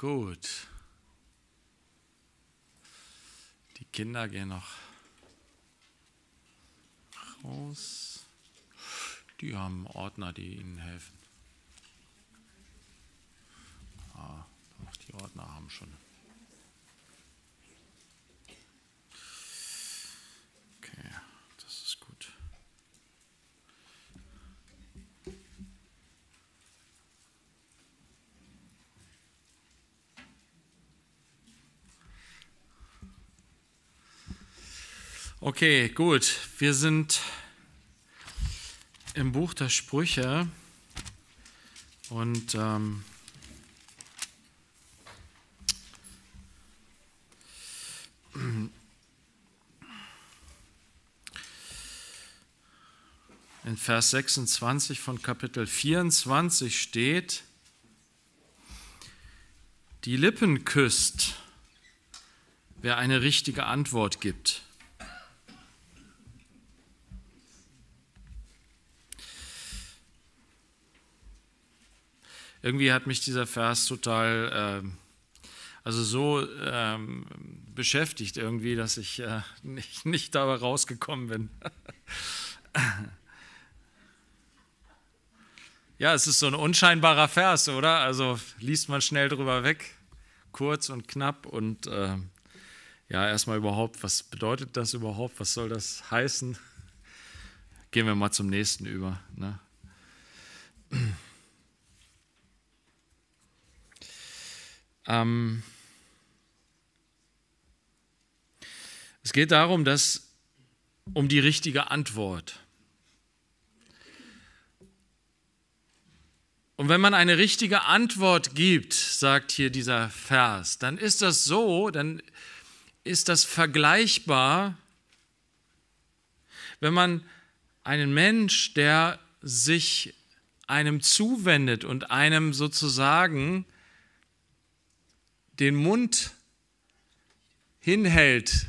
Gut. Die Kinder gehen noch raus. Die haben Ordner, die ihnen helfen. Ah, doch, die Ordner haben schon. Okay, gut. Wir sind im Buch der Sprüche und ähm, in Vers 26 von Kapitel 24 steht, die Lippen küsst, wer eine richtige Antwort gibt. irgendwie hat mich dieser Vers total, äh, also so ähm, beschäftigt irgendwie, dass ich äh, nicht, nicht dabei rausgekommen bin. ja, es ist so ein unscheinbarer Vers, oder? Also liest man schnell drüber weg, kurz und knapp und äh, ja, erstmal überhaupt, was bedeutet das überhaupt? Was soll das heißen? Gehen wir mal zum nächsten über. Ne? Ähm, es geht darum, dass um die richtige Antwort. Und wenn man eine richtige Antwort gibt, sagt hier dieser Vers, dann ist das so, dann ist das vergleichbar, wenn man einen Mensch, der sich einem zuwendet und einem sozusagen den Mund hinhält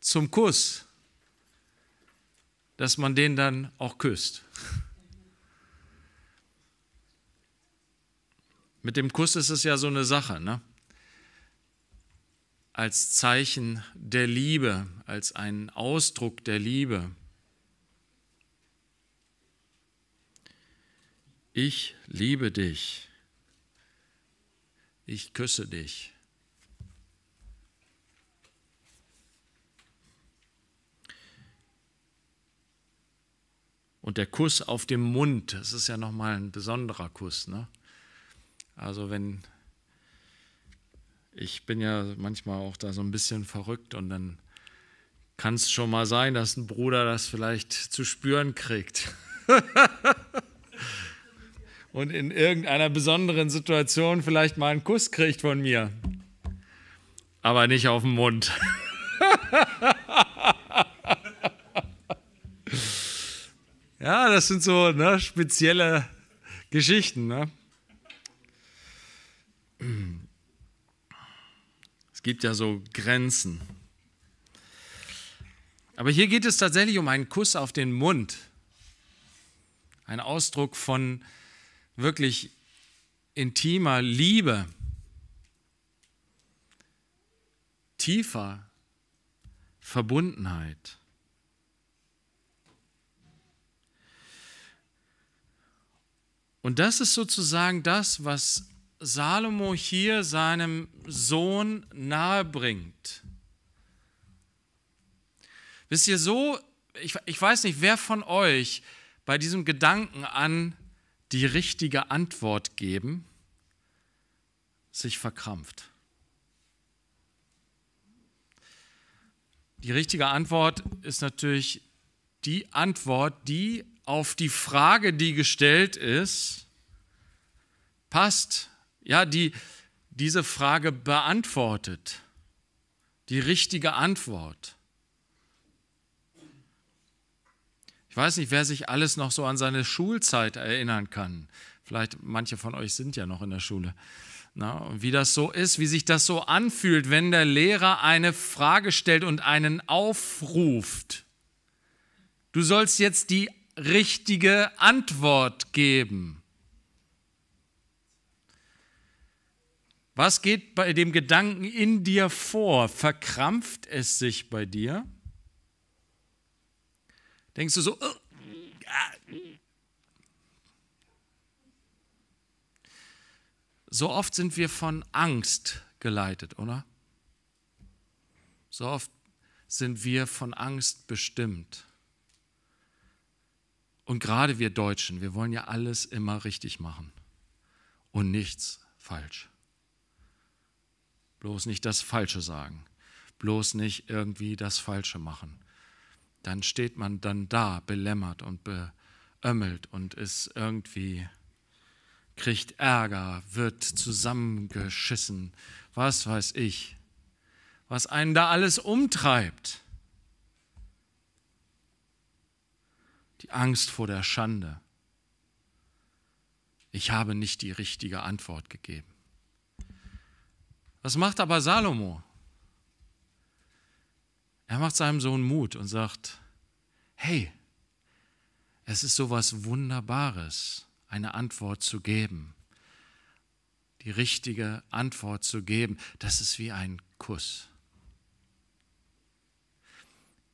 zum Kuss, dass man den dann auch küsst. Mit dem Kuss ist es ja so eine Sache, ne? als Zeichen der Liebe, als einen Ausdruck der Liebe. Ich liebe dich. Ich küsse dich. Und der Kuss auf dem Mund, das ist ja nochmal ein besonderer Kuss. Ne? Also wenn, ich bin ja manchmal auch da so ein bisschen verrückt und dann kann es schon mal sein, dass ein Bruder das vielleicht zu spüren kriegt. und in irgendeiner besonderen Situation vielleicht mal einen Kuss kriegt von mir. Aber nicht auf den Mund. Ja, das sind so ne, spezielle Geschichten. Ne? Es gibt ja so Grenzen. Aber hier geht es tatsächlich um einen Kuss auf den Mund. Ein Ausdruck von wirklich intimer Liebe. Tiefer Verbundenheit. Und das ist sozusagen das, was Salomo hier seinem Sohn nahebringt. Wisst ihr, so, ich, ich weiß nicht, wer von euch bei diesem Gedanken an die richtige Antwort geben, sich verkrampft. Die richtige Antwort ist natürlich die Antwort, die auf die Frage, die gestellt ist, passt, ja, die diese Frage beantwortet. Die richtige Antwort. Ich weiß nicht, wer sich alles noch so an seine Schulzeit erinnern kann. Vielleicht manche von euch sind ja noch in der Schule. Na, und wie das so ist, wie sich das so anfühlt, wenn der Lehrer eine Frage stellt und einen aufruft. Du sollst jetzt die richtige Antwort geben. Was geht bei dem Gedanken in dir vor? Verkrampft es sich bei dir? Denkst du so, ah. so oft sind wir von Angst geleitet, oder? So oft sind wir von Angst bestimmt. Und gerade wir Deutschen, wir wollen ja alles immer richtig machen und nichts falsch. Bloß nicht das Falsche sagen, bloß nicht irgendwie das Falsche machen. Dann steht man dann da, belämmert und beömmelt und ist irgendwie, kriegt Ärger, wird zusammengeschissen, was weiß ich, was einen da alles umtreibt. die Angst vor der Schande. Ich habe nicht die richtige Antwort gegeben. Was macht aber Salomo? Er macht seinem Sohn Mut und sagt, hey, es ist so was Wunderbares, eine Antwort zu geben. Die richtige Antwort zu geben, das ist wie ein Kuss.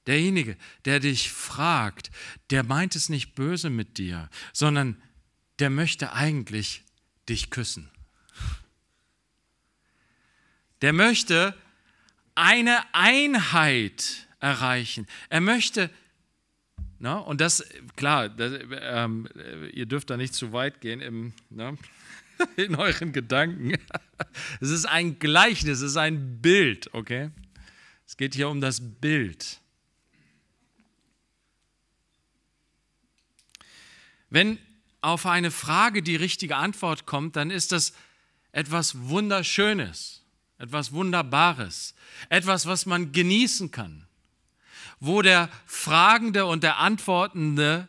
Derjenige, der dich fragt, der meint es nicht böse mit dir, sondern der möchte eigentlich dich küssen. Der möchte eine Einheit erreichen. Er möchte, na, und das, klar, das, ähm, ihr dürft da nicht zu weit gehen im, na, in euren Gedanken. Es ist ein Gleichnis, es ist ein Bild, okay? Es geht hier um das Bild. Wenn auf eine Frage die richtige Antwort kommt, dann ist das etwas Wunderschönes, etwas Wunderbares, etwas, was man genießen kann, wo der Fragende und der Antwortende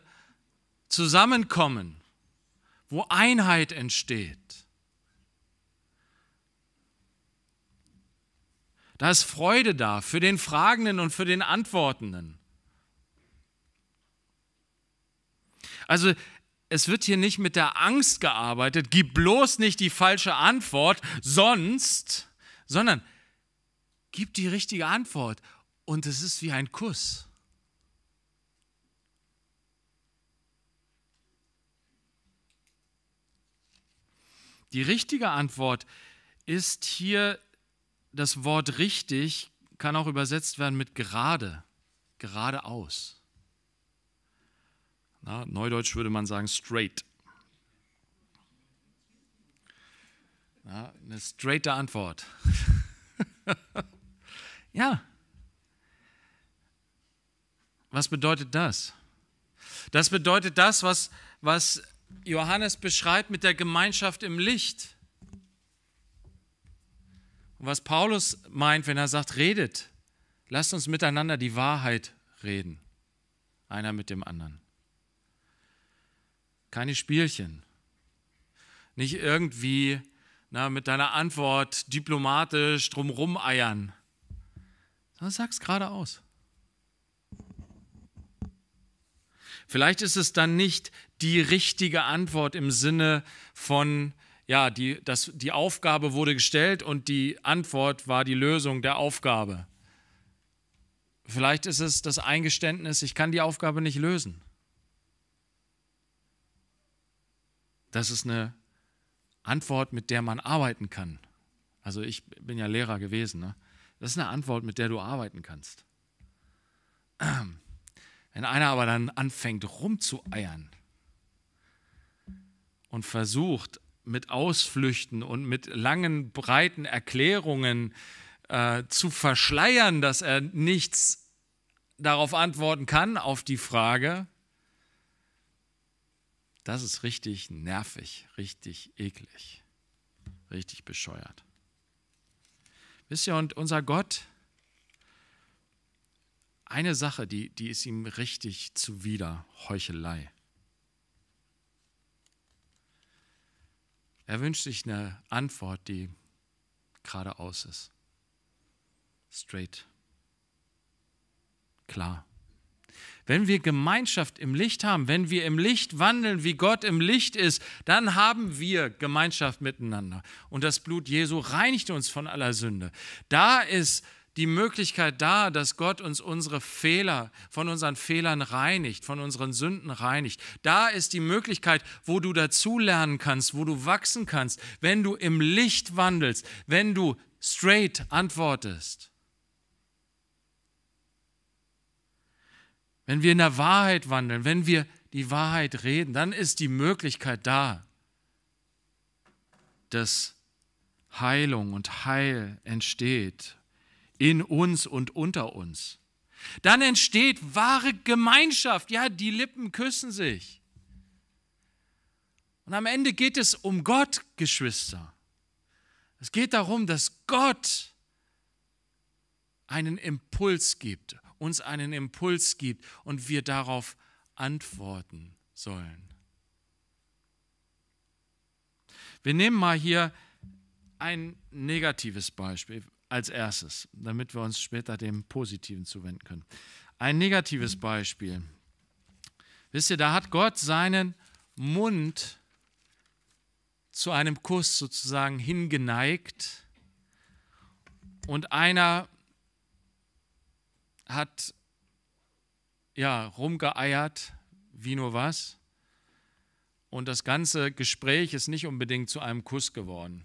zusammenkommen, wo Einheit entsteht. Da ist Freude da für den Fragenden und für den Antwortenden. Also es wird hier nicht mit der Angst gearbeitet, gib bloß nicht die falsche Antwort, sonst, sondern gib die richtige Antwort. Und es ist wie ein Kuss. Die richtige Antwort ist hier das Wort richtig, kann auch übersetzt werden mit gerade, geradeaus. Na, Neudeutsch würde man sagen straight. Na, eine straighte Antwort. ja. Was bedeutet das? Das bedeutet das, was, was Johannes beschreibt mit der Gemeinschaft im Licht. Und was Paulus meint, wenn er sagt, redet, lasst uns miteinander die Wahrheit reden, einer mit dem anderen. Keine Spielchen. Nicht irgendwie na, mit deiner Antwort diplomatisch drumrum eiern. Sondern sag's geradeaus. Vielleicht ist es dann nicht die richtige Antwort im Sinne von, ja, die, das, die Aufgabe wurde gestellt und die Antwort war die Lösung der Aufgabe. Vielleicht ist es das Eingeständnis, ich kann die Aufgabe nicht lösen. das ist eine Antwort, mit der man arbeiten kann. Also ich bin ja Lehrer gewesen. Ne? Das ist eine Antwort, mit der du arbeiten kannst. Wenn einer aber dann anfängt rumzueiern und versucht mit Ausflüchten und mit langen, breiten Erklärungen äh, zu verschleiern, dass er nichts darauf antworten kann, auf die Frage, das ist richtig nervig, richtig eklig, richtig bescheuert. Wisst ihr, und unser Gott, eine Sache, die, die ist ihm richtig zuwider, Heuchelei. Er wünscht sich eine Antwort, die geradeaus ist. Straight. Klar. Wenn wir Gemeinschaft im Licht haben, wenn wir im Licht wandeln, wie Gott im Licht ist, dann haben wir Gemeinschaft miteinander. Und das Blut Jesu reinigt uns von aller Sünde. Da ist die Möglichkeit da, dass Gott uns unsere Fehler, von unseren Fehlern reinigt, von unseren Sünden reinigt. Da ist die Möglichkeit, wo du dazulernen kannst, wo du wachsen kannst, wenn du im Licht wandelst, wenn du straight antwortest. Wenn wir in der Wahrheit wandeln, wenn wir die Wahrheit reden, dann ist die Möglichkeit da, dass Heilung und Heil entsteht in uns und unter uns. Dann entsteht wahre Gemeinschaft. Ja, die Lippen küssen sich. Und am Ende geht es um Gott, Geschwister. Es geht darum, dass Gott einen Impuls gibt uns einen Impuls gibt und wir darauf antworten sollen. Wir nehmen mal hier ein negatives Beispiel als erstes, damit wir uns später dem Positiven zuwenden können. Ein negatives Beispiel. Wisst ihr, da hat Gott seinen Mund zu einem Kuss sozusagen hingeneigt und einer hat ja rumgeeiert, wie nur was. Und das ganze Gespräch ist nicht unbedingt zu einem Kuss geworden.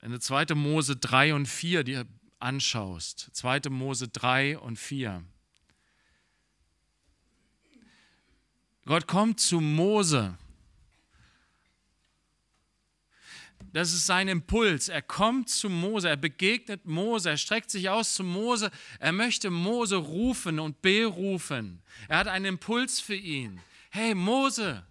Wenn du 2. Mose 3 und 4 dir anschaust, 2. Mose 3 und 4. Gott kommt zu Mose Das ist sein Impuls. Er kommt zu Mose, er begegnet Mose, er streckt sich aus zu Mose, er möchte Mose rufen und berufen. Er hat einen Impuls für ihn. Hey Mose!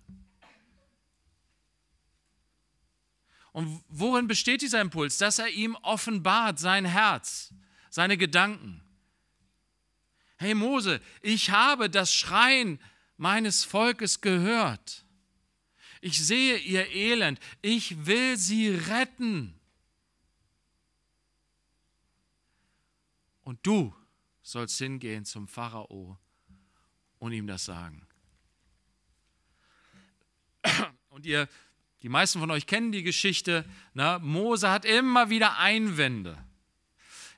Und worin besteht dieser Impuls? Dass er ihm offenbart sein Herz, seine Gedanken. Hey Mose, ich habe das Schreien meines Volkes gehört. Ich sehe ihr Elend. Ich will sie retten. Und du sollst hingehen zum Pharao und ihm das sagen. Und ihr, die meisten von euch kennen die Geschichte. Na, Mose hat immer wieder Einwände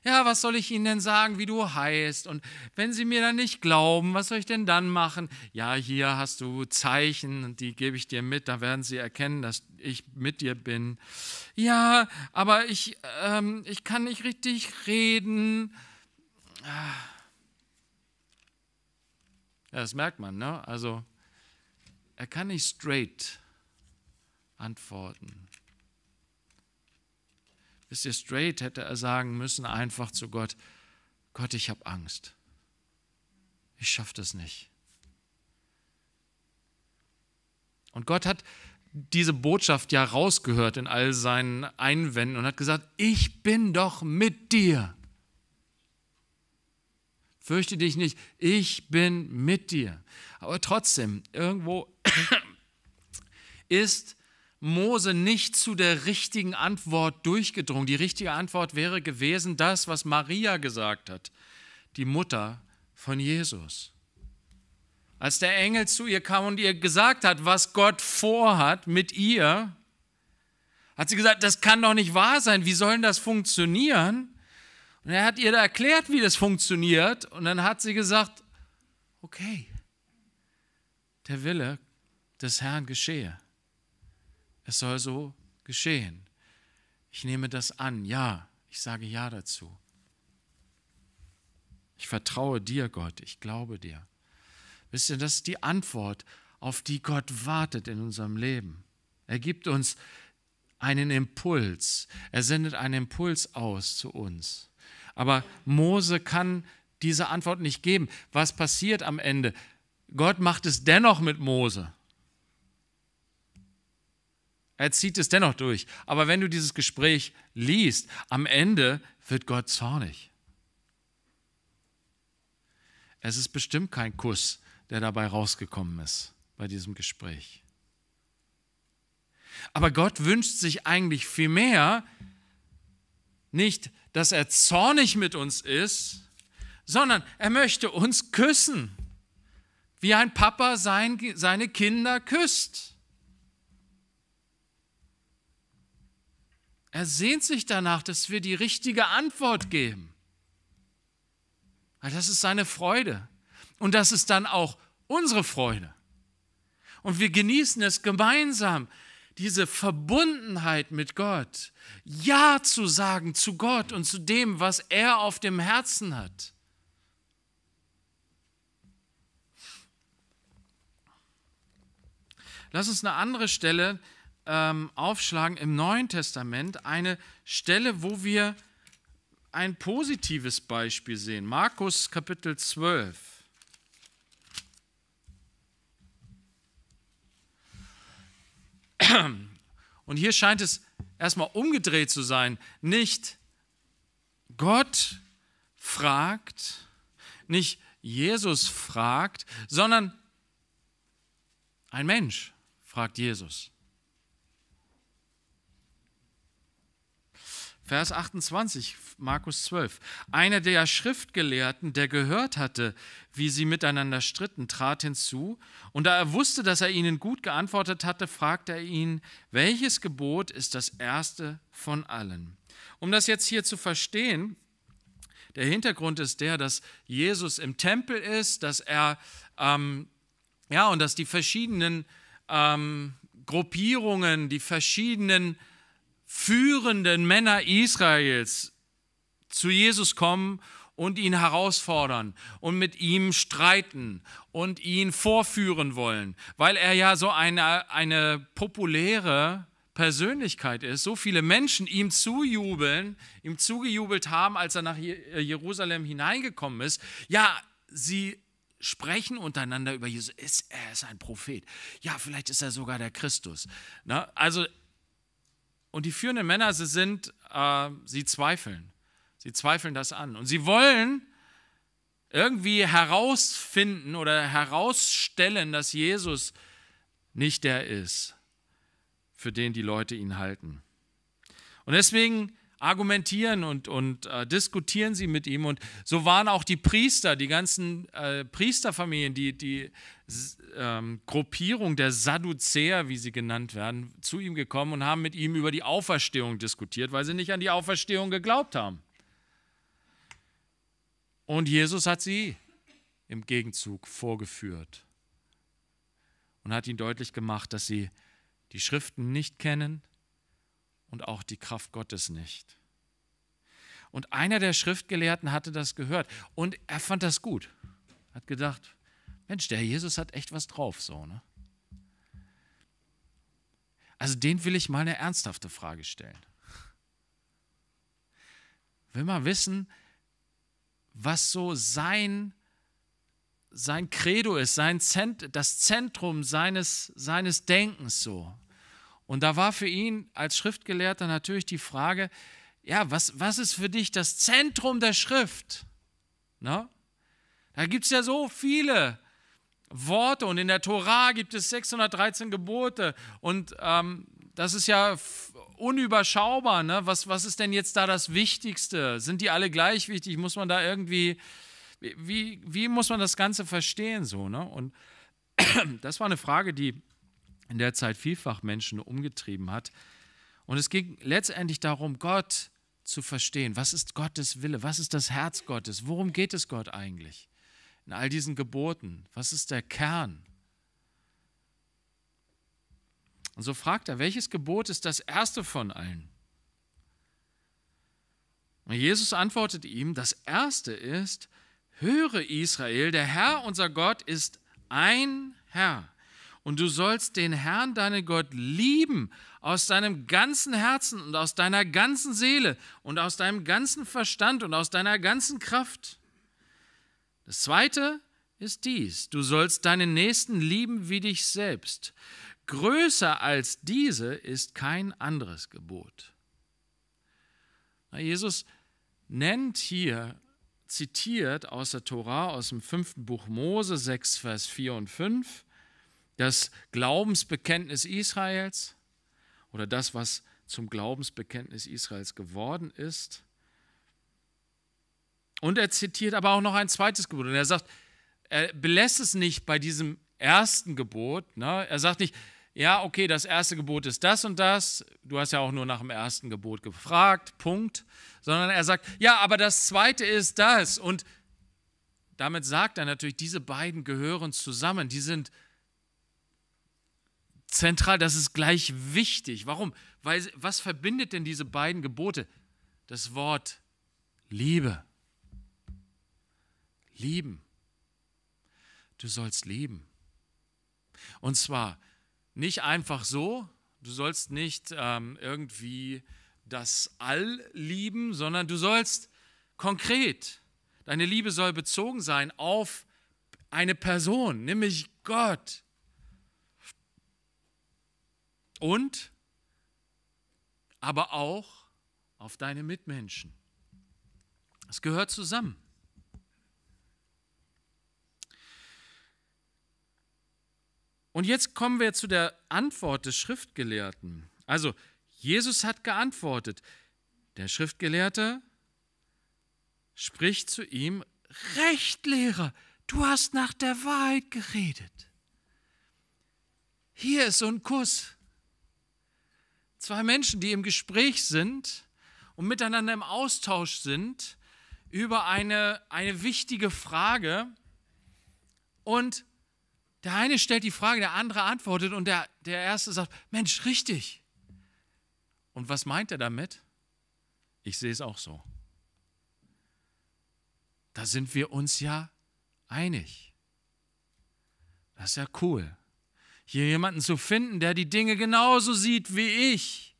ja, was soll ich ihnen denn sagen, wie du heißt? Und wenn sie mir dann nicht glauben, was soll ich denn dann machen? Ja, hier hast du Zeichen, die gebe ich dir mit, da werden sie erkennen, dass ich mit dir bin. Ja, aber ich, ähm, ich kann nicht richtig reden. Ah. Ja, das merkt man, ne? Also, er kann nicht straight antworten. Wisst ihr, straight hätte er sagen müssen, einfach zu Gott, Gott, ich habe Angst. Ich schaffe das nicht. Und Gott hat diese Botschaft ja rausgehört in all seinen Einwänden und hat gesagt, ich bin doch mit dir. Fürchte dich nicht, ich bin mit dir. Aber trotzdem, irgendwo ist Mose nicht zu der richtigen Antwort durchgedrungen. Die richtige Antwort wäre gewesen das, was Maria gesagt hat, die Mutter von Jesus. Als der Engel zu ihr kam und ihr gesagt hat, was Gott vorhat mit ihr, hat sie gesagt, das kann doch nicht wahr sein, wie soll denn das funktionieren? Und er hat ihr da erklärt, wie das funktioniert und dann hat sie gesagt, okay, der Wille des Herrn geschehe. Es soll so geschehen. Ich nehme das an. Ja, ich sage ja dazu. Ich vertraue dir, Gott. Ich glaube dir. Wisst ihr, das ist die Antwort, auf die Gott wartet in unserem Leben. Er gibt uns einen Impuls. Er sendet einen Impuls aus zu uns. Aber Mose kann diese Antwort nicht geben. Was passiert am Ende? Gott macht es dennoch mit Mose. Er zieht es dennoch durch. Aber wenn du dieses Gespräch liest, am Ende wird Gott zornig. Es ist bestimmt kein Kuss, der dabei rausgekommen ist bei diesem Gespräch. Aber Gott wünscht sich eigentlich vielmehr nicht, dass er zornig mit uns ist, sondern er möchte uns küssen, wie ein Papa sein, seine Kinder küsst. Er sehnt sich danach, dass wir die richtige Antwort geben. Weil das ist seine Freude. Und das ist dann auch unsere Freude. Und wir genießen es gemeinsam, diese Verbundenheit mit Gott, Ja zu sagen zu Gott und zu dem, was er auf dem Herzen hat. Lass uns eine andere Stelle ähm, aufschlagen im Neuen Testament eine Stelle, wo wir ein positives Beispiel sehen. Markus Kapitel 12. Und hier scheint es erstmal umgedreht zu sein. Nicht Gott fragt, nicht Jesus fragt, sondern ein Mensch fragt Jesus. Vers 28, Markus 12. Einer der Schriftgelehrten, der gehört hatte, wie sie miteinander stritten, trat hinzu, und da er wusste, dass er ihnen gut geantwortet hatte, fragte er ihn, welches Gebot ist das erste von allen? Um das jetzt hier zu verstehen, der Hintergrund ist der, dass Jesus im Tempel ist, dass er, ähm, ja, und dass die verschiedenen ähm, Gruppierungen, die verschiedenen führenden Männer Israels zu Jesus kommen und ihn herausfordern und mit ihm streiten und ihn vorführen wollen, weil er ja so eine, eine populäre Persönlichkeit ist, so viele Menschen ihm zujubeln, ihm zugejubelt haben, als er nach äh, Jerusalem hineingekommen ist. Ja, sie sprechen untereinander über Jesus. Ist, er ist ein Prophet. Ja, vielleicht ist er sogar der Christus. Na, also und die führenden Männer, sie sind, äh, sie zweifeln. Sie zweifeln das an. Und sie wollen irgendwie herausfinden oder herausstellen, dass Jesus nicht der ist, für den die Leute ihn halten. Und deswegen argumentieren und, und äh, diskutieren sie mit ihm. Und so waren auch die Priester, die ganzen äh, Priesterfamilien, die, die ähm, Gruppierung der Sadduzäer, wie sie genannt werden, zu ihm gekommen und haben mit ihm über die Auferstehung diskutiert, weil sie nicht an die Auferstehung geglaubt haben. Und Jesus hat sie im Gegenzug vorgeführt und hat ihnen deutlich gemacht, dass sie die Schriften nicht kennen, und auch die Kraft Gottes nicht. Und einer der Schriftgelehrten hatte das gehört und er fand das gut. Hat gedacht, Mensch, der Jesus hat echt was drauf, so, ne? Also den will ich mal eine ernsthafte Frage stellen. Will mal wissen, was so sein sein Credo ist, sein Zent das Zentrum seines, seines Denkens so. Und da war für ihn als Schriftgelehrter natürlich die Frage, ja, was, was ist für dich das Zentrum der Schrift? Na? Ne? Da gibt es ja so viele Worte und in der Tora gibt es 613 Gebote und ähm, das ist ja unüberschaubar. Ne? Was, was ist denn jetzt da das Wichtigste? Sind die alle gleich wichtig? Muss man da irgendwie, wie, wie muss man das Ganze verstehen? So, ne? Und das war eine Frage, die in der Zeit vielfach Menschen umgetrieben hat. Und es ging letztendlich darum, Gott zu verstehen. Was ist Gottes Wille? Was ist das Herz Gottes? Worum geht es Gott eigentlich? In all diesen Geboten, was ist der Kern? Und so fragt er, welches Gebot ist das erste von allen? Und Jesus antwortet ihm, das erste ist, höre Israel, der Herr unser Gott ist ein Herr. Und du sollst den Herrn, deinen Gott, lieben aus deinem ganzen Herzen und aus deiner ganzen Seele und aus deinem ganzen Verstand und aus deiner ganzen Kraft. Das Zweite ist dies, du sollst deinen Nächsten lieben wie dich selbst. Größer als diese ist kein anderes Gebot. Jesus nennt hier, zitiert aus der Tora, aus dem fünften Buch Mose 6, Vers 4 und 5, das Glaubensbekenntnis Israels oder das, was zum Glaubensbekenntnis Israels geworden ist. Und er zitiert aber auch noch ein zweites Gebot. Und er sagt, er belässt es nicht bei diesem ersten Gebot. Ne? Er sagt nicht, ja, okay, das erste Gebot ist das und das. Du hast ja auch nur nach dem ersten Gebot gefragt, Punkt. Sondern er sagt, ja, aber das zweite ist das. Und damit sagt er natürlich, diese beiden gehören zusammen. Die sind zentral, das ist gleich wichtig. Warum? Weil, was verbindet denn diese beiden Gebote? Das Wort Liebe. Lieben. Du sollst lieben. Und zwar nicht einfach so, du sollst nicht ähm, irgendwie das All lieben, sondern du sollst konkret, deine Liebe soll bezogen sein auf eine Person, nämlich Gott und aber auch auf deine Mitmenschen. Es gehört zusammen. Und jetzt kommen wir zu der Antwort des Schriftgelehrten. Also, Jesus hat geantwortet. Der Schriftgelehrte spricht zu ihm, Recht, Lehrer, du hast nach der Wahrheit geredet. Hier ist so ein Kuss. Zwei Menschen, die im Gespräch sind und miteinander im Austausch sind über eine, eine wichtige Frage. Und der eine stellt die Frage, der andere antwortet und der, der erste sagt, Mensch, richtig. Und was meint er damit? Ich sehe es auch so. Da sind wir uns ja einig. Das ist ja cool hier jemanden zu finden, der die Dinge genauso sieht wie ich.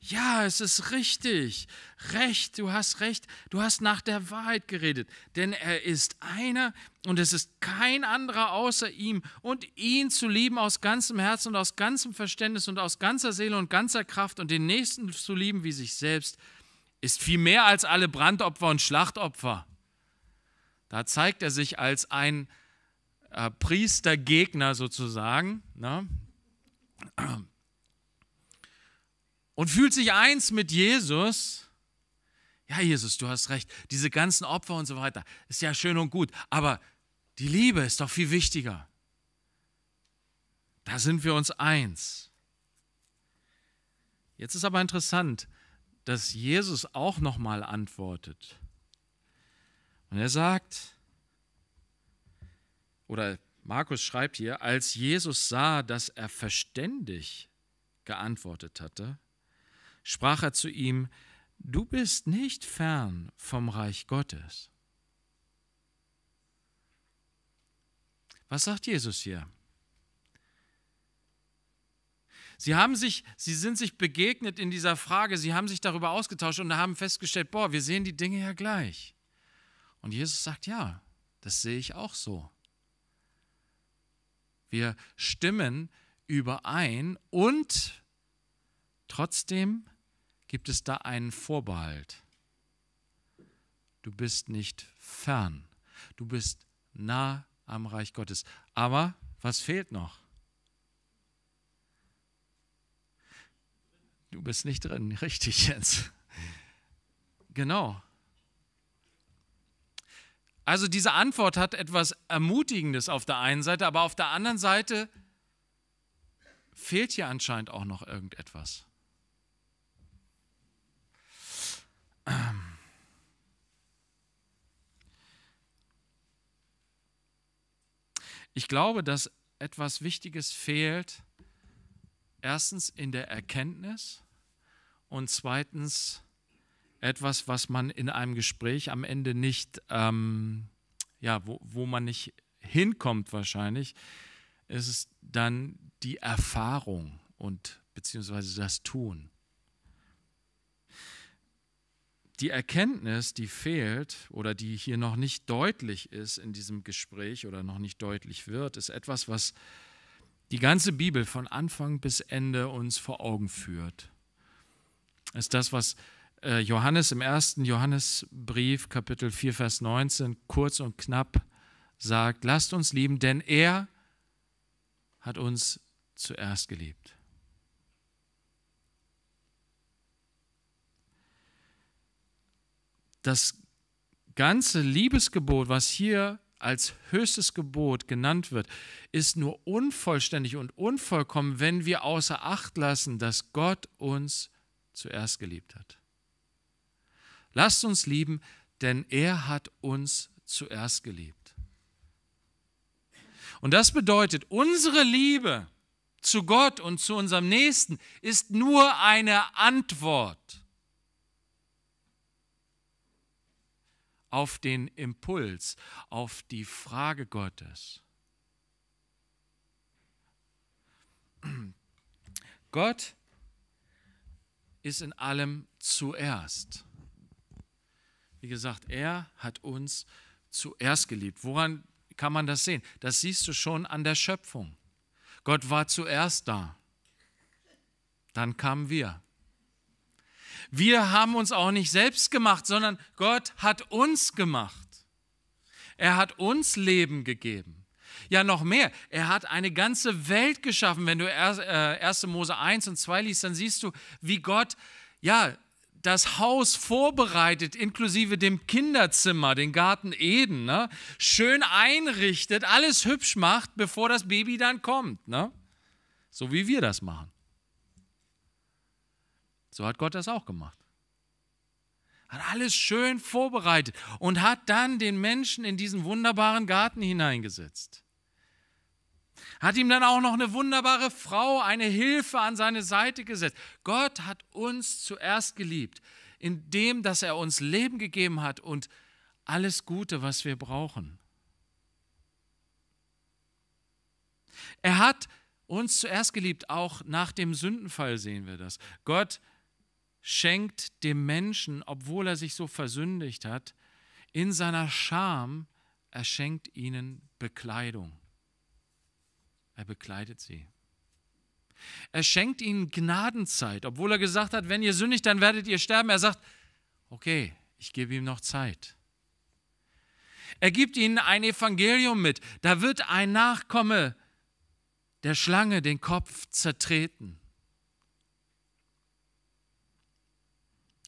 Ja, es ist richtig. Recht, du hast recht. Du hast nach der Wahrheit geredet. Denn er ist einer und es ist kein anderer außer ihm. Und ihn zu lieben aus ganzem Herzen und aus ganzem Verständnis und aus ganzer Seele und ganzer Kraft und den Nächsten zu lieben wie sich selbst, ist viel mehr als alle Brandopfer und Schlachtopfer. Da zeigt er sich als ein äh, Priestergegner sozusagen. Ne? Und fühlt sich eins mit Jesus. Ja, Jesus, du hast recht. Diese ganzen Opfer und so weiter ist ja schön und gut. Aber die Liebe ist doch viel wichtiger. Da sind wir uns eins. Jetzt ist aber interessant, dass Jesus auch nochmal antwortet. Und er sagt, oder Markus schreibt hier, als Jesus sah, dass er verständig geantwortet hatte, sprach er zu ihm, du bist nicht fern vom Reich Gottes. Was sagt Jesus hier? Sie haben sich, sie sind sich begegnet in dieser Frage, sie haben sich darüber ausgetauscht und haben festgestellt, boah, wir sehen die Dinge ja gleich. Und Jesus sagt, ja, das sehe ich auch so. Wir stimmen überein und trotzdem gibt es da einen Vorbehalt. Du bist nicht fern, du bist nah am Reich Gottes. Aber was fehlt noch? Du bist nicht drin, richtig, jetzt. Genau. Also diese Antwort hat etwas Ermutigendes auf der einen Seite, aber auf der anderen Seite fehlt hier anscheinend auch noch irgendetwas. Ich glaube, dass etwas Wichtiges fehlt. Erstens in der Erkenntnis und zweitens in der Erkenntnis etwas, was man in einem Gespräch am Ende nicht, ähm, ja, wo, wo man nicht hinkommt wahrscheinlich, ist es dann die Erfahrung und beziehungsweise das Tun. Die Erkenntnis, die fehlt oder die hier noch nicht deutlich ist in diesem Gespräch oder noch nicht deutlich wird, ist etwas, was die ganze Bibel von Anfang bis Ende uns vor Augen führt. Ist das, was äh, Johannes im ersten Johannesbrief, Kapitel 4, Vers 19, kurz und knapp sagt, lasst uns lieben, denn er hat uns zuerst geliebt. Das ganze Liebesgebot, was hier als höchstes Gebot genannt wird, ist nur unvollständig und unvollkommen, wenn wir außer Acht lassen, dass Gott uns zuerst geliebt hat. Lasst uns lieben, denn er hat uns zuerst geliebt. Und das bedeutet, unsere Liebe zu Gott und zu unserem Nächsten ist nur eine Antwort auf den Impuls, auf die Frage Gottes. Gott ist in allem zuerst. Wie gesagt, er hat uns zuerst geliebt. Woran kann man das sehen? Das siehst du schon an der Schöpfung. Gott war zuerst da. Dann kamen wir. Wir haben uns auch nicht selbst gemacht, sondern Gott hat uns gemacht. Er hat uns Leben gegeben. Ja, noch mehr. Er hat eine ganze Welt geschaffen. Wenn du 1. Äh, Mose 1 und 2 liest, dann siehst du, wie Gott, ja, das Haus vorbereitet, inklusive dem Kinderzimmer, den Garten Eden, ne? schön einrichtet, alles hübsch macht, bevor das Baby dann kommt. Ne? So wie wir das machen. So hat Gott das auch gemacht. Hat alles schön vorbereitet und hat dann den Menschen in diesen wunderbaren Garten hineingesetzt hat ihm dann auch noch eine wunderbare Frau, eine Hilfe an seine Seite gesetzt. Gott hat uns zuerst geliebt, indem dass er uns Leben gegeben hat und alles Gute, was wir brauchen. Er hat uns zuerst geliebt, auch nach dem Sündenfall sehen wir das. Gott schenkt dem Menschen, obwohl er sich so versündigt hat, in seiner Scham, er schenkt ihnen Bekleidung. Er bekleidet sie. Er schenkt ihnen Gnadenzeit, obwohl er gesagt hat, wenn ihr sündigt, dann werdet ihr sterben. Er sagt, okay, ich gebe ihm noch Zeit. Er gibt ihnen ein Evangelium mit. Da wird ein Nachkomme der Schlange den Kopf zertreten.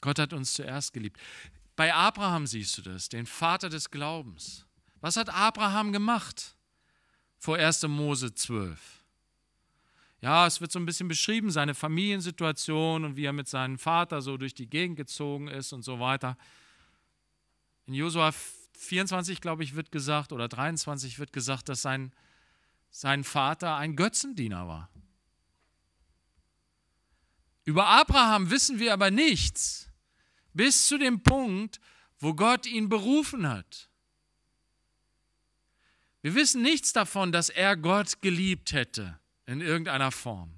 Gott hat uns zuerst geliebt. Bei Abraham siehst du das, den Vater des Glaubens. Was hat Abraham gemacht? vor 1. Mose 12. Ja, es wird so ein bisschen beschrieben, seine Familiensituation und wie er mit seinem Vater so durch die Gegend gezogen ist und so weiter. In Josua 24, glaube ich, wird gesagt, oder 23 wird gesagt, dass sein, sein Vater ein Götzendiener war. Über Abraham wissen wir aber nichts, bis zu dem Punkt, wo Gott ihn berufen hat. Wir wissen nichts davon, dass er Gott geliebt hätte in irgendeiner Form.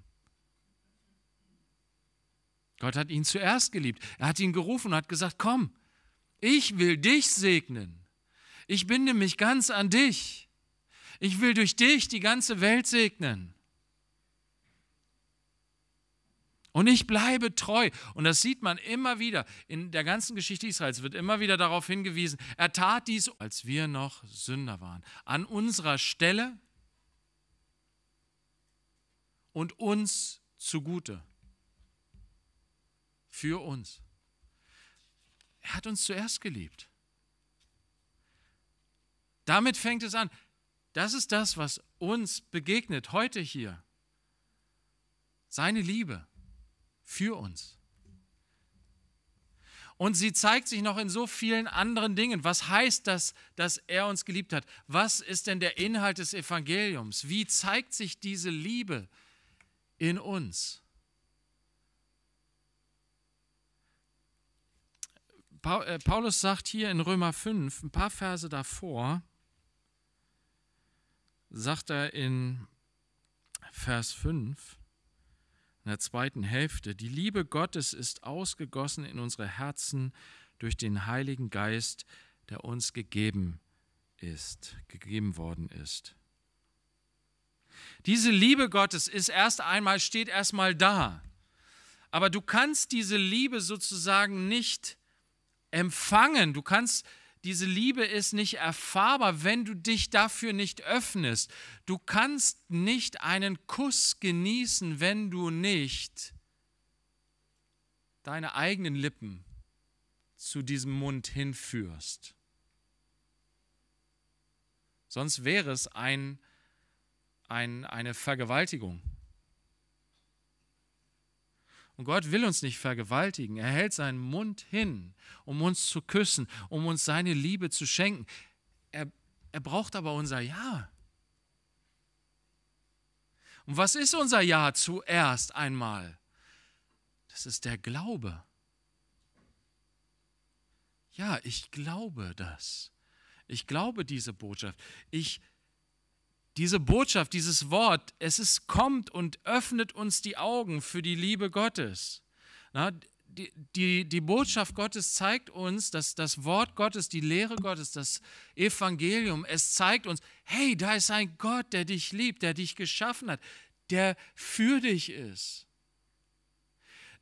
Gott hat ihn zuerst geliebt. Er hat ihn gerufen und hat gesagt, komm, ich will dich segnen. Ich binde mich ganz an dich. Ich will durch dich die ganze Welt segnen. Und ich bleibe treu. Und das sieht man immer wieder. In der ganzen Geschichte Israels wird immer wieder darauf hingewiesen, er tat dies, als wir noch Sünder waren. An unserer Stelle und uns zugute. Für uns. Er hat uns zuerst geliebt. Damit fängt es an. Das ist das, was uns begegnet heute hier. Seine Liebe für uns. Und sie zeigt sich noch in so vielen anderen Dingen. Was heißt das, dass er uns geliebt hat? Was ist denn der Inhalt des Evangeliums? Wie zeigt sich diese Liebe in uns? Äh, Paulus sagt hier in Römer 5, ein paar Verse davor, sagt er in Vers 5, in der zweiten Hälfte. Die Liebe Gottes ist ausgegossen in unsere Herzen durch den Heiligen Geist, der uns gegeben ist, gegeben worden ist. Diese Liebe Gottes ist erst einmal, steht erstmal da. Aber du kannst diese Liebe sozusagen nicht empfangen. Du kannst diese Liebe ist nicht erfahrbar, wenn du dich dafür nicht öffnest. Du kannst nicht einen Kuss genießen, wenn du nicht deine eigenen Lippen zu diesem Mund hinführst. Sonst wäre es ein, ein, eine Vergewaltigung. Und Gott will uns nicht vergewaltigen. Er hält seinen Mund hin, um uns zu küssen, um uns seine Liebe zu schenken. Er, er braucht aber unser Ja. Und was ist unser Ja zuerst einmal? Das ist der Glaube. Ja, ich glaube das. Ich glaube diese Botschaft. Ich glaube diese Botschaft, dieses Wort, es ist, kommt und öffnet uns die Augen für die Liebe Gottes. Na, die, die, die Botschaft Gottes zeigt uns, dass das Wort Gottes, die Lehre Gottes, das Evangelium, es zeigt uns, hey, da ist ein Gott, der dich liebt, der dich geschaffen hat, der für dich ist,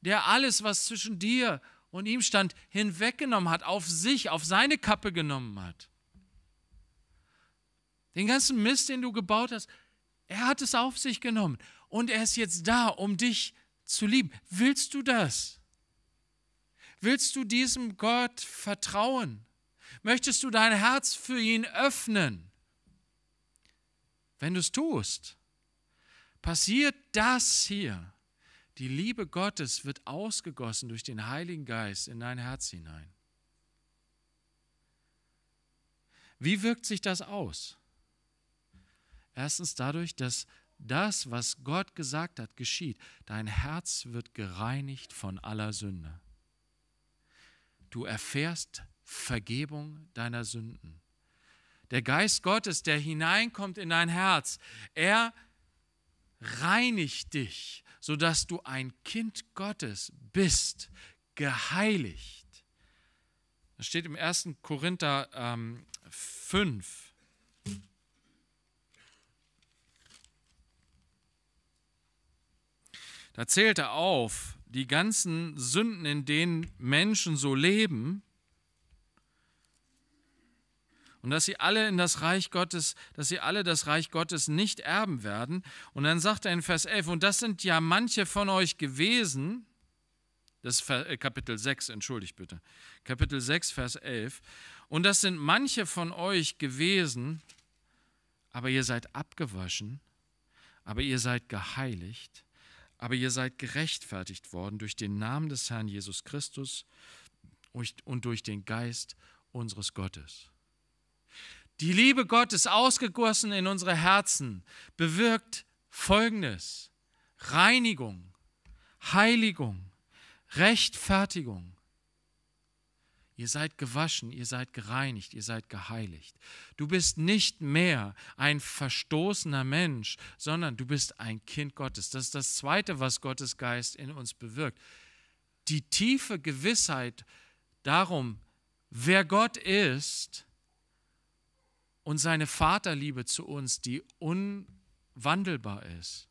der alles, was zwischen dir und ihm stand, hinweggenommen hat, auf sich, auf seine Kappe genommen hat. Den ganzen Mist, den du gebaut hast, er hat es auf sich genommen und er ist jetzt da, um dich zu lieben. Willst du das? Willst du diesem Gott vertrauen? Möchtest du dein Herz für ihn öffnen? Wenn du es tust, passiert das hier. Die Liebe Gottes wird ausgegossen durch den Heiligen Geist in dein Herz hinein. Wie wirkt sich das aus? Erstens dadurch, dass das, was Gott gesagt hat, geschieht. Dein Herz wird gereinigt von aller Sünde. Du erfährst Vergebung deiner Sünden. Der Geist Gottes, der hineinkommt in dein Herz, er reinigt dich, sodass du ein Kind Gottes bist, geheiligt. Das steht im 1. Korinther ähm, 5. Da zählt er auf die ganzen Sünden, in denen Menschen so leben. Und dass sie alle in das Reich Gottes, dass sie alle das Reich Gottes nicht erben werden. Und dann sagt er in Vers 11, und das sind ja manche von euch gewesen, das ist äh, Kapitel 6, entschuldigt bitte. Kapitel 6, Vers 11. Und das sind manche von euch gewesen, aber ihr seid abgewaschen, aber ihr seid geheiligt, aber ihr seid gerechtfertigt worden durch den Namen des Herrn Jesus Christus und durch den Geist unseres Gottes. Die Liebe Gottes ausgegossen in unsere Herzen bewirkt Folgendes. Reinigung, Heiligung, Rechtfertigung, Ihr seid gewaschen, ihr seid gereinigt, ihr seid geheiligt. Du bist nicht mehr ein verstoßener Mensch, sondern du bist ein Kind Gottes. Das ist das Zweite, was Gottes Geist in uns bewirkt. Die tiefe Gewissheit darum, wer Gott ist und seine Vaterliebe zu uns, die unwandelbar ist.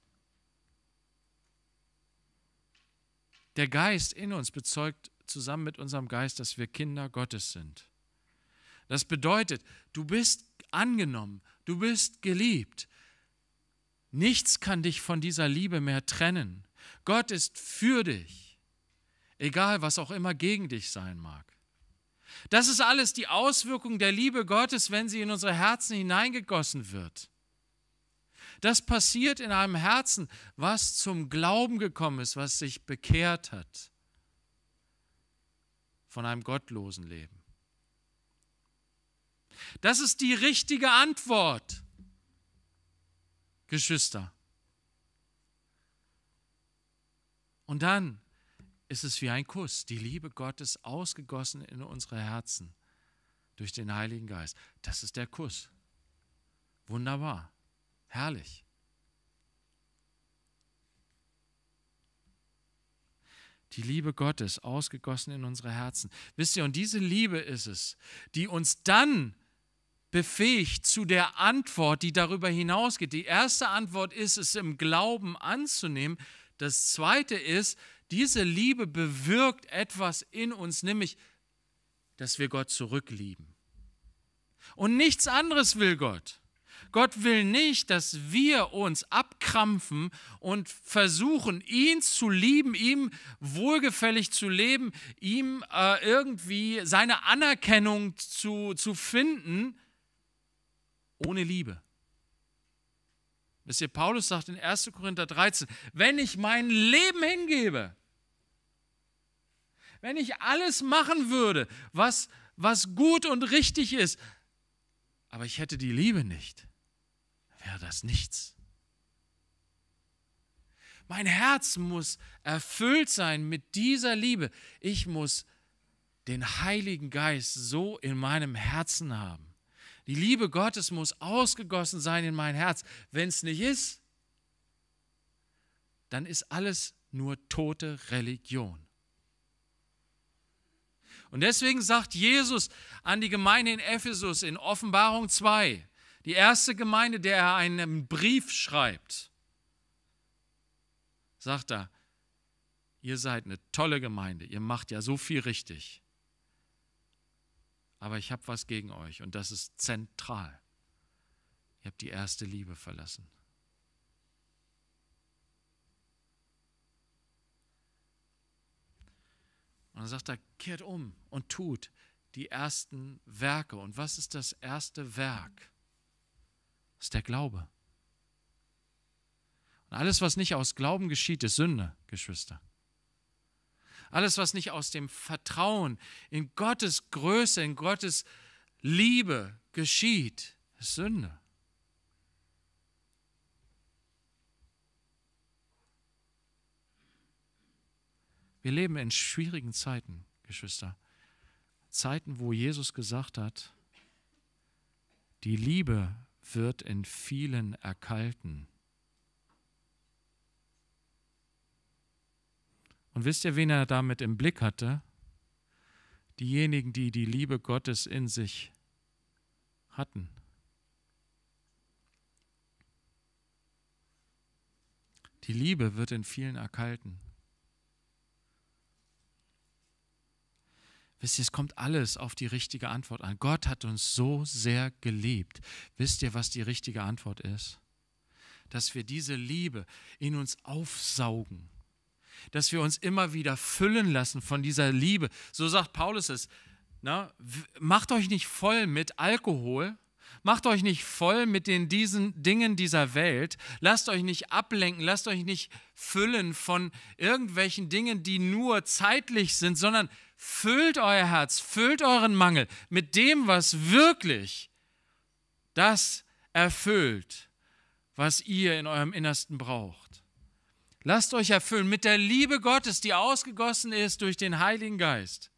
Der Geist in uns bezeugt zusammen mit unserem Geist, dass wir Kinder Gottes sind. Das bedeutet, du bist angenommen, du bist geliebt. Nichts kann dich von dieser Liebe mehr trennen. Gott ist für dich, egal was auch immer gegen dich sein mag. Das ist alles die Auswirkung der Liebe Gottes, wenn sie in unsere Herzen hineingegossen wird. Das passiert in einem Herzen, was zum Glauben gekommen ist, was sich bekehrt hat von einem gottlosen Leben. Das ist die richtige Antwort, Geschwister. Und dann ist es wie ein Kuss, die Liebe Gottes ausgegossen in unsere Herzen durch den Heiligen Geist. Das ist der Kuss. Wunderbar, herrlich. Die Liebe Gottes ausgegossen in unsere Herzen. Wisst ihr, und diese Liebe ist es, die uns dann befähigt zu der Antwort, die darüber hinausgeht. Die erste Antwort ist es im Glauben anzunehmen. Das zweite ist, diese Liebe bewirkt etwas in uns, nämlich, dass wir Gott zurücklieben. Und nichts anderes will Gott. Gott will nicht, dass wir uns abkrampfen und versuchen, ihn zu lieben, ihm wohlgefällig zu leben, ihm äh, irgendwie seine Anerkennung zu, zu finden, ohne Liebe. Wisst ihr, Paulus sagt in 1. Korinther 13, wenn ich mein Leben hingebe, wenn ich alles machen würde, was, was gut und richtig ist, aber ich hätte die Liebe nicht, ja, das Nichts. Mein Herz muss erfüllt sein mit dieser Liebe. Ich muss den Heiligen Geist so in meinem Herzen haben. Die Liebe Gottes muss ausgegossen sein in mein Herz. Wenn es nicht ist, dann ist alles nur tote Religion. Und deswegen sagt Jesus an die Gemeinde in Ephesus in Offenbarung 2, die erste Gemeinde, der er einen Brief schreibt, sagt er, ihr seid eine tolle Gemeinde, ihr macht ja so viel richtig. Aber ich habe was gegen euch und das ist zentral. Ihr habt die erste Liebe verlassen. Und dann sagt er, kehrt um und tut die ersten Werke. Und was ist das erste Werk? ist der Glaube. Und alles, was nicht aus Glauben geschieht, ist Sünde, Geschwister. Alles, was nicht aus dem Vertrauen in Gottes Größe, in Gottes Liebe geschieht, ist Sünde. Wir leben in schwierigen Zeiten, Geschwister. Zeiten, wo Jesus gesagt hat, die Liebe wird in vielen erkalten. Und wisst ihr, wen er damit im Blick hatte? Diejenigen, die die Liebe Gottes in sich hatten. Die Liebe wird in vielen erkalten. Wisst ihr, es kommt alles auf die richtige Antwort an. Gott hat uns so sehr geliebt. Wisst ihr, was die richtige Antwort ist? Dass wir diese Liebe in uns aufsaugen. Dass wir uns immer wieder füllen lassen von dieser Liebe. So sagt Paulus es. Na, macht euch nicht voll mit Alkohol, Macht euch nicht voll mit den diesen Dingen dieser Welt. Lasst euch nicht ablenken, lasst euch nicht füllen von irgendwelchen Dingen, die nur zeitlich sind, sondern Füllt euer Herz, füllt euren Mangel mit dem, was wirklich das erfüllt, was ihr in eurem Innersten braucht. Lasst euch erfüllen mit der Liebe Gottes, die ausgegossen ist durch den Heiligen Geist.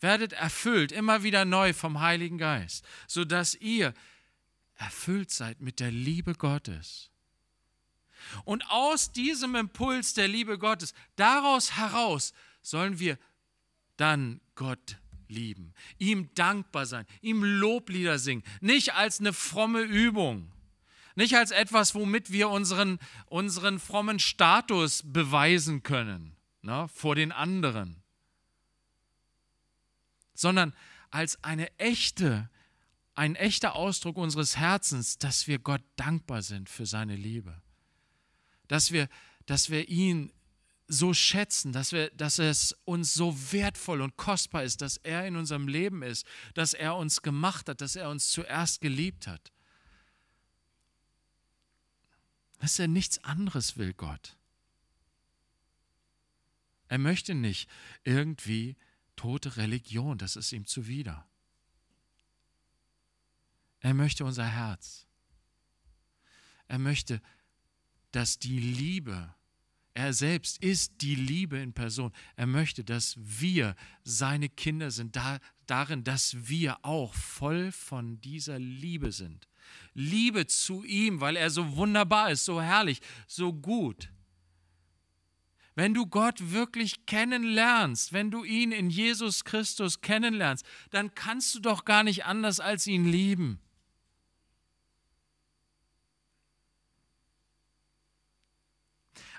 Werdet erfüllt immer wieder neu vom Heiligen Geist, sodass ihr erfüllt seid mit der Liebe Gottes. Und aus diesem Impuls der Liebe Gottes, daraus heraus sollen wir dann Gott lieben, ihm dankbar sein, ihm Loblieder singen, nicht als eine fromme Übung, nicht als etwas, womit wir unseren, unseren frommen Status beweisen können ne, vor den anderen, sondern als eine echte, ein echter Ausdruck unseres Herzens, dass wir Gott dankbar sind für seine Liebe, dass wir, dass wir ihn so schätzen, dass, wir, dass es uns so wertvoll und kostbar ist, dass er in unserem Leben ist, dass er uns gemacht hat, dass er uns zuerst geliebt hat. Dass er nichts anderes will, Gott. Er möchte nicht irgendwie tote Religion, das ist ihm zuwider. Er möchte unser Herz. Er möchte, dass die Liebe er selbst ist die Liebe in Person. Er möchte, dass wir seine Kinder sind, da, darin, dass wir auch voll von dieser Liebe sind. Liebe zu ihm, weil er so wunderbar ist, so herrlich, so gut. Wenn du Gott wirklich kennenlernst, wenn du ihn in Jesus Christus kennenlernst, dann kannst du doch gar nicht anders als ihn lieben.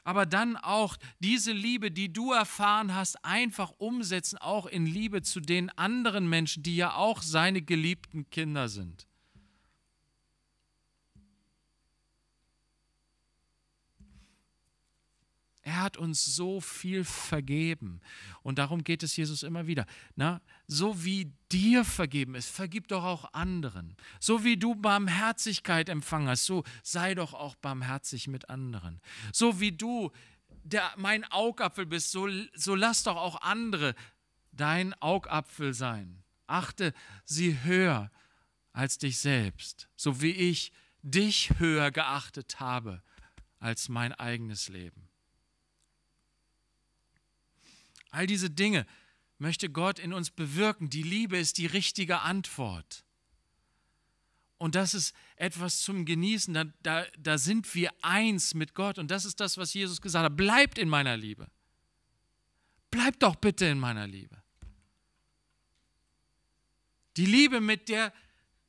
aber dann auch diese Liebe, die du erfahren hast, einfach umsetzen, auch in Liebe zu den anderen Menschen, die ja auch seine geliebten Kinder sind. Er hat uns so viel vergeben. Und darum geht es Jesus immer wieder. Na, so wie dir vergeben ist, vergib doch auch anderen. So wie du Barmherzigkeit empfangen hast, so sei doch auch barmherzig mit anderen. So wie du der, mein Augapfel bist, so, so lass doch auch andere dein Augapfel sein. Achte sie höher als dich selbst, so wie ich dich höher geachtet habe als mein eigenes Leben. All diese Dinge möchte Gott in uns bewirken. Die Liebe ist die richtige Antwort. Und das ist etwas zum Genießen. Da, da, da sind wir eins mit Gott. Und das ist das, was Jesus gesagt hat. Bleibt in meiner Liebe. Bleibt doch bitte in meiner Liebe. Die Liebe, mit der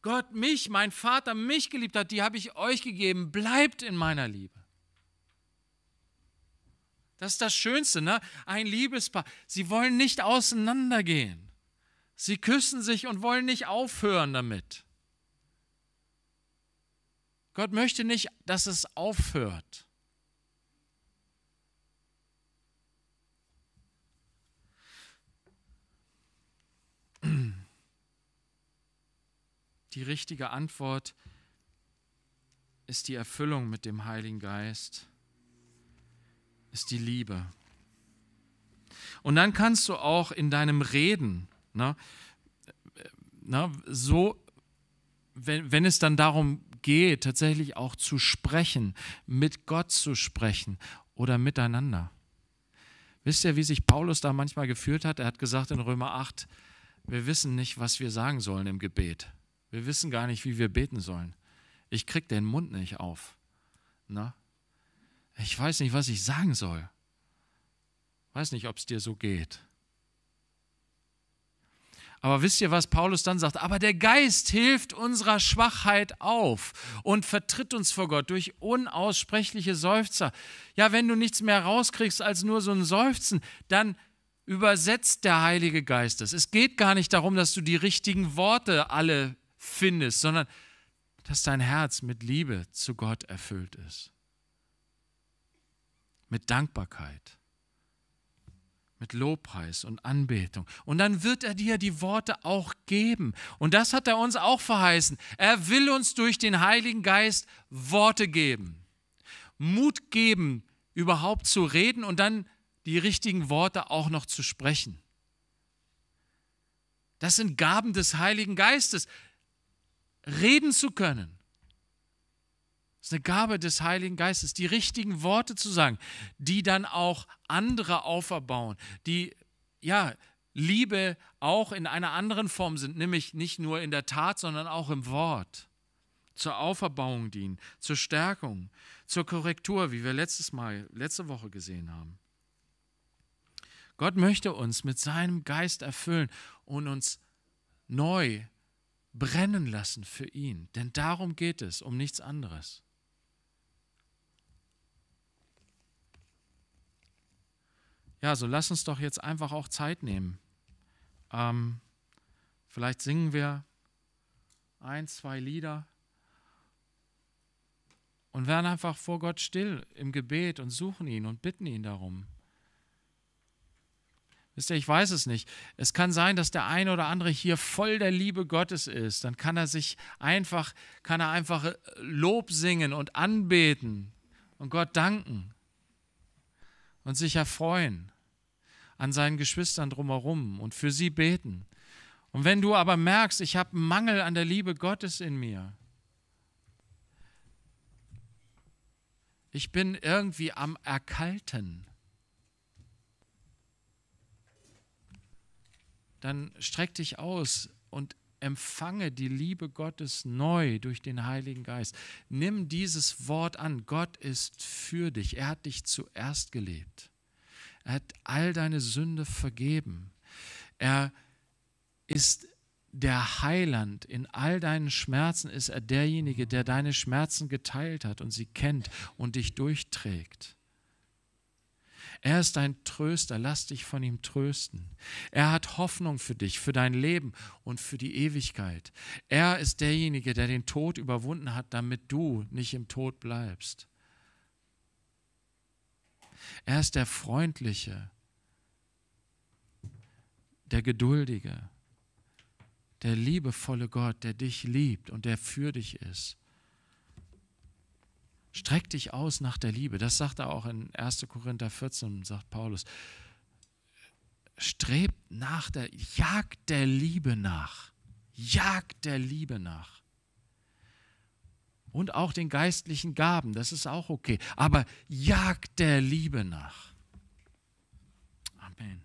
Gott mich, mein Vater mich geliebt hat, die habe ich euch gegeben. Bleibt in meiner Liebe. Das ist das Schönste, ne? Ein Liebespaar. Sie wollen nicht auseinandergehen. Sie küssen sich und wollen nicht aufhören damit. Gott möchte nicht, dass es aufhört. Die richtige Antwort ist die Erfüllung mit dem Heiligen Geist ist die Liebe. Und dann kannst du auch in deinem Reden, na, ne, na, ne, so, wenn, wenn es dann darum geht, tatsächlich auch zu sprechen, mit Gott zu sprechen oder miteinander. Wisst ihr, wie sich Paulus da manchmal gefühlt hat? Er hat gesagt in Römer 8, wir wissen nicht, was wir sagen sollen im Gebet. Wir wissen gar nicht, wie wir beten sollen. Ich kriege den Mund nicht auf. Na? Ne? Ich weiß nicht, was ich sagen soll. Weiß nicht, ob es dir so geht. Aber wisst ihr, was Paulus dann sagt? Aber der Geist hilft unserer Schwachheit auf und vertritt uns vor Gott durch unaussprechliche Seufzer. Ja, wenn du nichts mehr rauskriegst als nur so ein Seufzen, dann übersetzt der Heilige Geist es. Es geht gar nicht darum, dass du die richtigen Worte alle findest, sondern dass dein Herz mit Liebe zu Gott erfüllt ist mit Dankbarkeit, mit Lobpreis und Anbetung. Und dann wird er dir die Worte auch geben. Und das hat er uns auch verheißen. Er will uns durch den Heiligen Geist Worte geben. Mut geben, überhaupt zu reden und dann die richtigen Worte auch noch zu sprechen. Das sind Gaben des Heiligen Geistes, reden zu können. Es ist eine Gabe des Heiligen Geistes, die richtigen Worte zu sagen, die dann auch andere auferbauen, die ja Liebe auch in einer anderen Form sind, nämlich nicht nur in der Tat, sondern auch im Wort. Zur Auferbauung dienen, zur Stärkung, zur Korrektur, wie wir letztes Mal, letzte Woche gesehen haben. Gott möchte uns mit seinem Geist erfüllen und uns neu brennen lassen für ihn. Denn darum geht es, um nichts anderes. ja, so lass uns doch jetzt einfach auch Zeit nehmen. Ähm, vielleicht singen wir ein, zwei Lieder und werden einfach vor Gott still im Gebet und suchen ihn und bitten ihn darum. Wisst ihr, ich weiß es nicht. Es kann sein, dass der eine oder andere hier voll der Liebe Gottes ist. Dann kann er sich einfach, kann er einfach äh, Lob singen und anbeten und Gott danken und sich erfreuen an seinen Geschwistern drumherum und für sie beten. Und wenn du aber merkst, ich habe Mangel an der Liebe Gottes in mir, ich bin irgendwie am Erkalten, dann streck dich aus und empfange die Liebe Gottes neu durch den Heiligen Geist. Nimm dieses Wort an. Gott ist für dich. Er hat dich zuerst gelebt. Er hat all deine Sünde vergeben. Er ist der Heiland. In all deinen Schmerzen ist er derjenige, der deine Schmerzen geteilt hat und sie kennt und dich durchträgt. Er ist dein Tröster, lass dich von ihm trösten. Er hat Hoffnung für dich, für dein Leben und für die Ewigkeit. Er ist derjenige, der den Tod überwunden hat, damit du nicht im Tod bleibst. Er ist der Freundliche, der Geduldige, der liebevolle Gott, der dich liebt und der für dich ist. Streck dich aus nach der Liebe. Das sagt er auch in 1. Korinther 14, sagt Paulus. Strebt nach der, jagt der Liebe nach. Jagt der Liebe nach und auch den geistlichen Gaben, das ist auch okay. Aber jagt der Liebe nach. Amen.